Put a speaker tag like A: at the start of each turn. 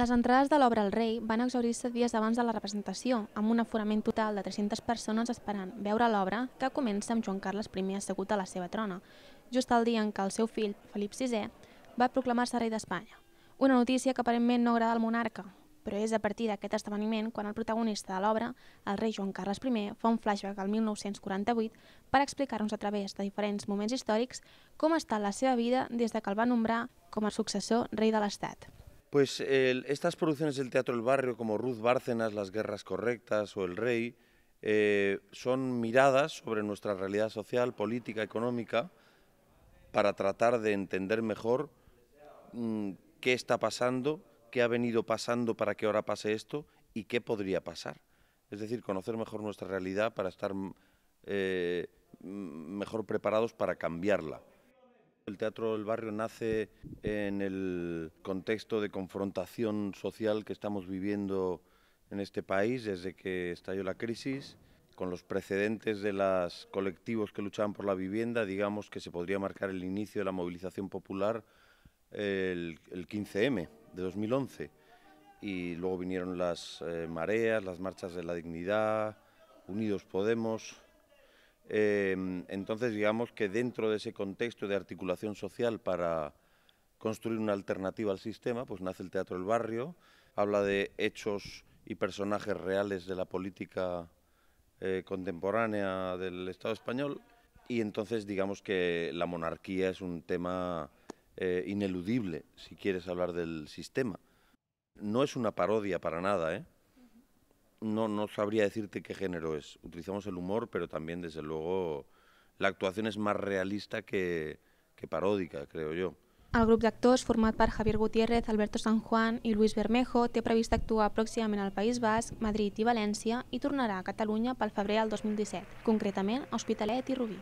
A: Les entrades de l'obra El rei van exaurir-se dies abans de la representació, amb un aforament total de 300 persones esperant veure l'obra, que comença amb Joan Carles I assegut a la seva trona, just el dia en què el seu fill, Felip VI, va proclamar-se rei d'Espanya. Una notícia que aparentment no agrada al monarca, però és a partir d'aquest esdeveniment quan el protagonista de l'obra, el rei Joan Carles I, fa un flashback al 1948 per explicar-nos a través de diferents moments històrics com ha estat la seva vida des de que el va nombrar com a successor rei de l'Estat.
B: Pues estas producciones del Teatro del Barrio, como Ruth Bárcenas, Las Guerras Correctas o El Rey, eh, son miradas sobre nuestra realidad social, política, económica, para tratar de entender mejor mm, qué está pasando, qué ha venido pasando para que ahora pase esto y qué podría pasar. Es decir, conocer mejor nuestra realidad para estar mm, eh, mejor preparados para cambiarla. El Teatro del Barrio nace en el contexto de confrontación social que estamos viviendo en este país desde que estalló la crisis, con los precedentes de los colectivos que luchaban por la vivienda, digamos que se podría marcar el inicio de la movilización popular el, 15M de 2011. Y luego vinieron las eh, mareas, las marchas de la dignidad, Unidos Podemos, Em, entonces, digamos que dentro de ese contexto de articulación social para construir una alternativa al sistema, pues nace el Teatro del Barrio, habla de hechos y personajes reales de la política eh, contemporánea del Estado español y entonces digamos que la monarquía es un tema eh, ineludible si quieres hablar del sistema. No es una parodia para nada, ¿eh? no, no sabría decirte qué género es. Utilizamos el humor, pero también, desde luego, la actuación es más realista que, que paròdica, creo yo.
A: El grup d'actors, format per Javier Gutiérrez, Alberto San Juan i Luis Bermejo, té previst actuar pròximament al País Basc, Madrid i València i tornarà a Catalunya pel febrer del 2017, concretament a Hospitalet i Rubí.